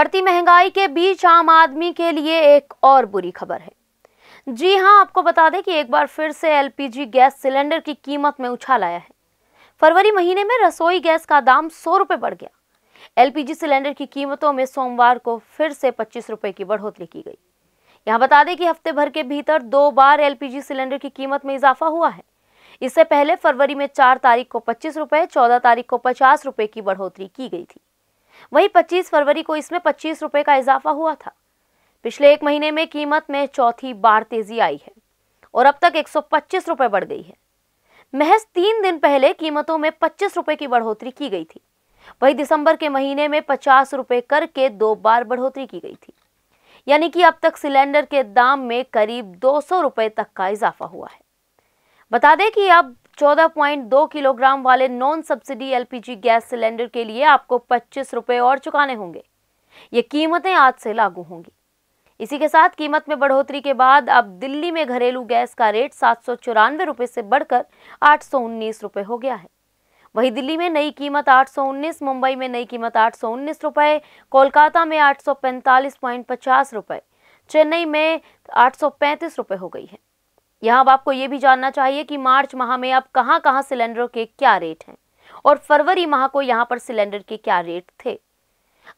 बढ़ती महंगाई के बीच आम आदमी के लिए एक और बुरी खबर है जी हाँ आपको बता दें कि एक बार फिर से एलपीजी गैस सिलेंडर की कीमत में उछाल आया है फरवरी महीने में रसोई गैस का दाम सौ रुपये बढ़ गया एलपीजी सिलेंडर की कीमतों में सोमवार को फिर से पच्चीस रुपये की बढ़ोतरी की गई यहां बता दें कि हफ्ते भर के भीतर दो बार एलपीजी सिलेंडर की कीमत में इजाफा हुआ है इससे पहले फरवरी में चार तारीख को पच्चीस रुपये चौदह तारीख को पचास रुपये की बढ़ोतरी की गई थी वहीं 25 फरवरी को इसमें पच्चीस रुपए का इजाफा हुआ था पिछले एक महीने में कीमत में चौथी बार तेजी आई है और अब तक एक रुपए बढ़ गई है महज तीन दिन पहले कीमतों में पच्चीस रुपए की बढ़ोतरी की गई थी वही दिसंबर के महीने में पचास रुपए करके दो बार बढ़ोतरी की गई थी यानी कि अब तक सिलेंडर के दाम में करीब दो सौ रुपए तक का इजाफा हुआ है बता दें कि अब 14.2 किलोग्राम वाले non subsidy LPG gas cylinder के लिए आपको पच्चीस रुपये और चुकाने होंगे ये कीमतें आज से लागू होंगी इसी के साथ कीमत में बढ़ोतरी के बाद अब दिल्ली में घरेलू गैस का रेट सात सौ चौरानवे से बढ़कर आठ सौ उन्नीस हो गया है वहीं दिल्ली में नई कीमत 819, मुंबई में नई कीमत आठ रुपए कोलकाता में आठ रुपए चेन्नई में आठ रुपए हो गई है यहां अब आपको ये भी जानना चाहिए कि मार्च माह में अब कहाँ कहां सिलेंडरों के क्या रेट हैं और फरवरी माह को यहाँ पर सिलेंडर के क्या रेट थे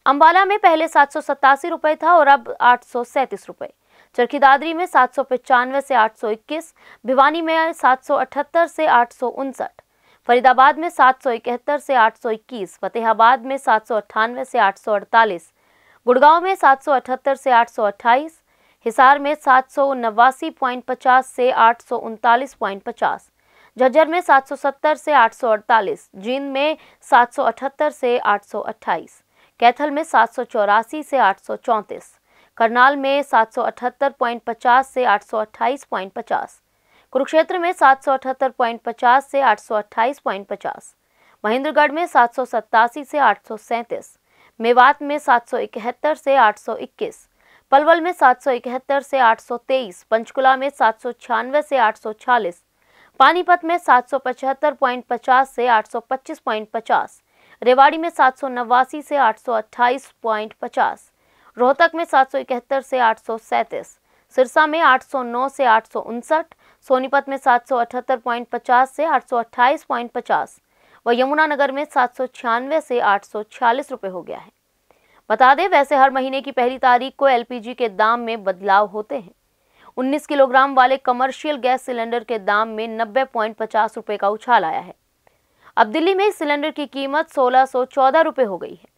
अंबाला में पहले सात रुपए था और अब आठ रुपए चरखी दादरी में सात सौ पचानवे से आठ सौ इक्कीस भिवानी में सात सौ अठहत्तर से आठ सौ उनसठ फरीदाबाद में सात सौ इकहत्तर से आठ सौ इक्कीस फतेहाबाद में सात सौ अट्ठानवे से आठ सौ अड़तालीस गुड़गांव में सात सौ अठहत्तर से आठ सौ अट्ठाईस हिसार में सात सौ नवासी पॉइंट पचास से आठ सौ उनतालीस पॉइंट पचास झज्जर में सात सौ सत्तर से आठ सौ अड़तालीस जींद में सात सौ अठहत्तर से आठ सौ अट्ठाईस कैथल में सात सौ चौरासी से आठ सौ चौंतीस करनाल में सात सौ अठहत्तर पॉइंट पचास से आठ सौ अट्ठाईस पॉइंट पचास कुरुक्षेत्र में सात सौ अठहत्तर पॉइंट पचास से आठ सौ अट्ठाईस पॉइंट पचास महेंद्रगढ़ में सात सौ सत्तासी से आठ सौ सैंतीस मेवात में सात सौ इकहत्तर से आठ सौ इक्कीस पलवल में सात से तेईस पंचकुला में सात से छियालीस पानीपत में पचास से पचास रेवाड़ी में सात से पचास रोहतक में सात से आठ सिरसा में नौ से आठ सोनीपत में पचास से पचास व यमुनानगर में सात से आठ रुपए हो गया है बता दें वैसे हर महीने की पहली तारीख को एलपीजी के दाम में बदलाव होते हैं 19 किलोग्राम वाले कमर्शियल गैस सिलेंडर के दाम में नब्बे पॉइंट पचास रुपए का उछाल आया है अब दिल्ली में इस सिलेंडर की कीमत सोलह सो चौदह हो गई है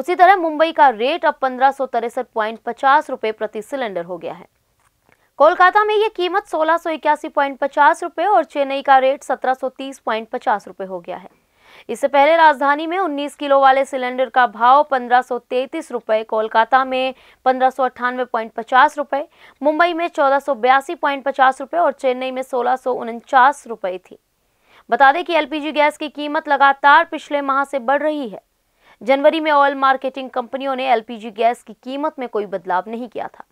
उसी तरह मुंबई का रेट अब पंद्रह सौ तिरसठ पॉइंट पचास रुपये प्रति सिलेंडर हो गया है कोलकाता में यह कीमत सोलह सौ इक्यासी पॉइंट पचास रुपए और चेन्नई का रेट सत्रह सो तीस पॉइंट पचास रुपये हो गया है इससे पहले राजधानी में 19 किलो वाले सिलेंडर का भाव पंद्रह रुपए कोलकाता में पंद्रह रुपए मुंबई में चौदह रुपए और चेन्नई में सोलह रुपए थी बता दें कि एलपीजी गैस की कीमत लगातार पिछले माह से बढ़ रही है जनवरी में ऑयल मार्केटिंग कंपनियों ने एलपीजी गैस की कीमत में कोई बदलाव नहीं किया था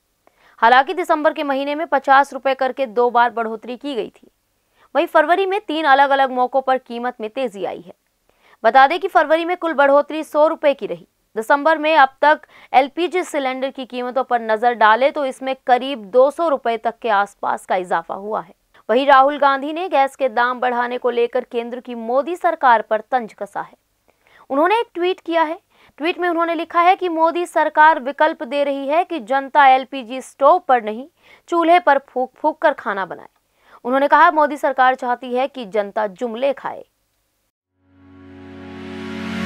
हालांकि दिसंबर के महीने में पचास रुपए करके दो बार बढ़ोतरी की गई थी वहीं फरवरी में तीन अलग अलग मौकों पर कीमत में तेजी आई है बता दें कि फरवरी में कुल बढ़ोतरी सौ रुपए की रही दिसंबर में अब तक एलपीजी सिलेंडर की कीमतों पर नजर डाले तो इसमें करीब दो सौ तक के आसपास का इजाफा हुआ है वहीं राहुल गांधी ने गैस के दाम बढ़ाने को लेकर केंद्र की मोदी सरकार पर तंज कसा है उन्होंने एक ट्वीट किया है ट्वीट में उन्होंने लिखा है कि मोदी सरकार विकल्प दे रही है कि जनता एलपीजी स्टोव पर नहीं चूल्हे पर फूक फूक कर खाना बनाए उन्होंने कहा मोदी सरकार चाहती है कि जनता जुमले खाए